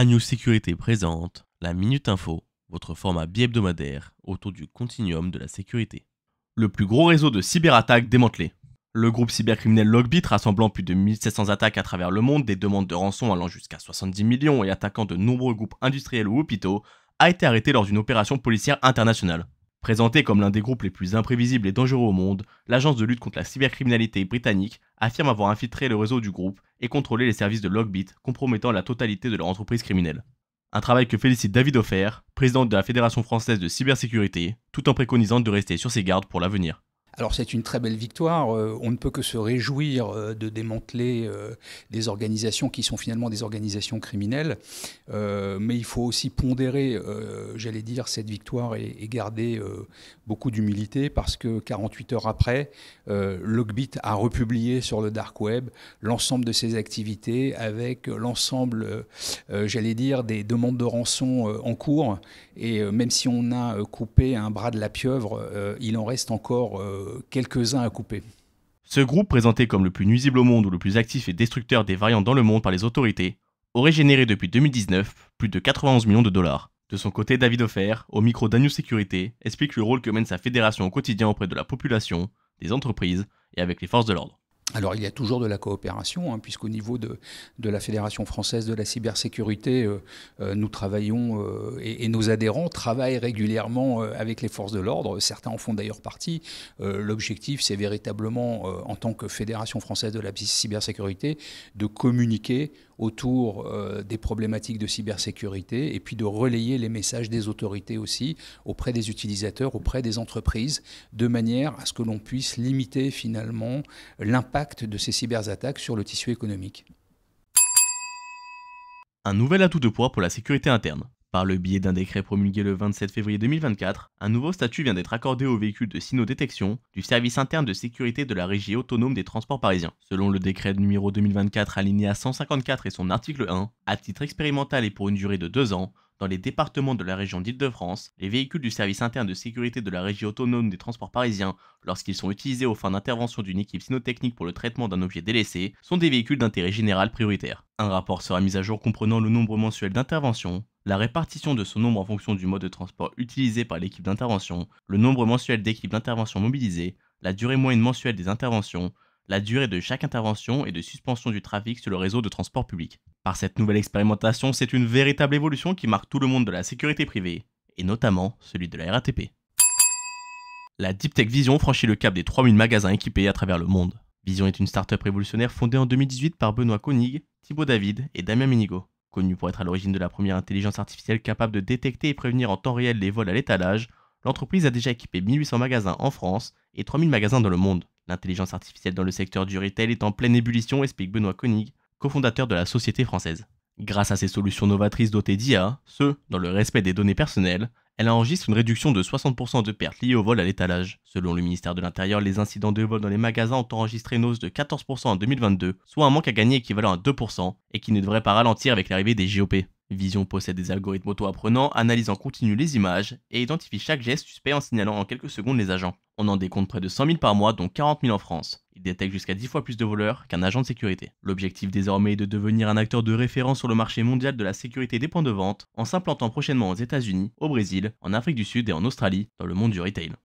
Agnew Sécurité présente la Minute Info, votre format bi-hebdomadaire autour du continuum de la sécurité. Le plus gros réseau de cyberattaques démantelé. Le groupe cybercriminel Logbit, rassemblant plus de 1700 attaques à travers le monde, des demandes de rançon allant jusqu'à 70 millions et attaquant de nombreux groupes industriels ou hôpitaux, a été arrêté lors d'une opération policière internationale. Présenté comme l'un des groupes les plus imprévisibles et dangereux au monde, l'agence de lutte contre la cybercriminalité britannique affirme avoir infiltré le réseau du groupe et contrôlé les services de Logbit, compromettant la totalité de leur entreprise criminelle. Un travail que félicite David Offert, président de la Fédération française de cybersécurité, tout en préconisant de rester sur ses gardes pour l'avenir. Alors c'est une très belle victoire. Euh, on ne peut que se réjouir euh, de démanteler euh, des organisations qui sont finalement des organisations criminelles. mais il faut aussi pondérer, j'allais dire, cette victoire et, garder beaucoup d'humilité parce que 48 heures après, Lockbit a republié sur le dark web l'ensemble de ses activités avec l'ensemble, j'allais dire, des demandes de rançon en cours. Et même si on a coupé un bras de la pieuvre, il en reste encore quelques-uns à couper. Ce groupe, présenté comme le plus nuisible au monde ou le plus actif et destructeur des variants dans le monde par les autorités, aurait généré depuis 2019 plus de 91 millions de dollars. De son côté, David Offert, au micro d'Anew Sécurité, explique le rôle que mène sa fédération au quotidien auprès de la population, des entreprises et avec les forces de l'ordre. Alors il y a toujours de la coopération, hein, puisqu'au niveau de, de, la Fédération française de la cybersécurité, euh, euh, nous travaillons euh, et, et, nos adhérents travaillent régulièrement avec les forces de l'ordre. Certains en font d'ailleurs partie. L'objectif, c'est véritablement, en tant que Fédération française de la cybersécurité, de communiquer autour euh, des problématiques de cybersécurité et puis de relayer les messages des autorités aussi auprès des utilisateurs, auprès des entreprises, de manière à ce que l'on puisse limiter finalement l'impact de ces cyberattaques sur le tissu économique. Un nouvel atout de poids pour la sécurité interne. Par le biais d'un décret promulgué le 27 février 2024, un nouveau statut vient d'être accordé aux véhicules de sinodétection du service interne de sécurité de la Régie autonome des transports parisiens. Selon le décret numéro 2024 à 154 et son article 1, à titre expérimental et pour une durée de deux ans, dans les départements de la région d'Île-de-France, les véhicules du service interne de sécurité de la régie autonome des transports parisiens, lorsqu'ils sont utilisés aux fins d'intervention d'une équipe sinotechnique pour le traitement d'un objet délaissé, sont des véhicules d'intérêt général prioritaire. Un rapport sera mis à jour comprenant le nombre mensuel d'interventions, la répartition de son nombre en fonction du mode de transport utilisé par l'équipe d'intervention, le nombre mensuel d'équipes d'intervention mobilisées, la durée moyenne mensuelle des interventions, la durée de chaque intervention et de suspension du trafic sur le réseau de transport public. Par cette nouvelle expérimentation, c'est une véritable évolution qui marque tout le monde de la sécurité privée, et notamment celui de la RATP. La Deep Tech Vision franchit le cap des 3000 magasins équipés à travers le monde. Vision est une start-up révolutionnaire fondée en 2018 par Benoît Konig, Thibaut David et Damien Minigo. Connue pour être à l'origine de la première intelligence artificielle capable de détecter et prévenir en temps réel les vols à l'étalage, l'entreprise a déjà équipé 1800 magasins en France et 3000 magasins dans le monde. L'intelligence artificielle dans le secteur du retail est en pleine ébullition, explique Benoît Koenig, cofondateur de la société française. Grâce à ses solutions novatrices dotées d'IA, ce, dans le respect des données personnelles, elle enregistre une réduction de 60% de pertes liées au vol à l'étalage. Selon le ministère de l'Intérieur, les incidents de vol dans les magasins ont enregistré une hausse de 14% en 2022, soit un manque à gagner équivalent à 2%, et qui ne devrait pas ralentir avec l'arrivée des GOP. Vision possède des algorithmes auto-apprenants, analyse en continu les images et identifie chaque geste suspect en signalant en quelques secondes les agents. On en décompte près de 100 000 par mois, dont 40 000 en France. Il détecte jusqu'à 10 fois plus de voleurs qu'un agent de sécurité. L'objectif désormais est de devenir un acteur de référence sur le marché mondial de la sécurité des points de vente en s'implantant prochainement aux États-Unis, au Brésil, en Afrique du Sud et en Australie dans le monde du retail.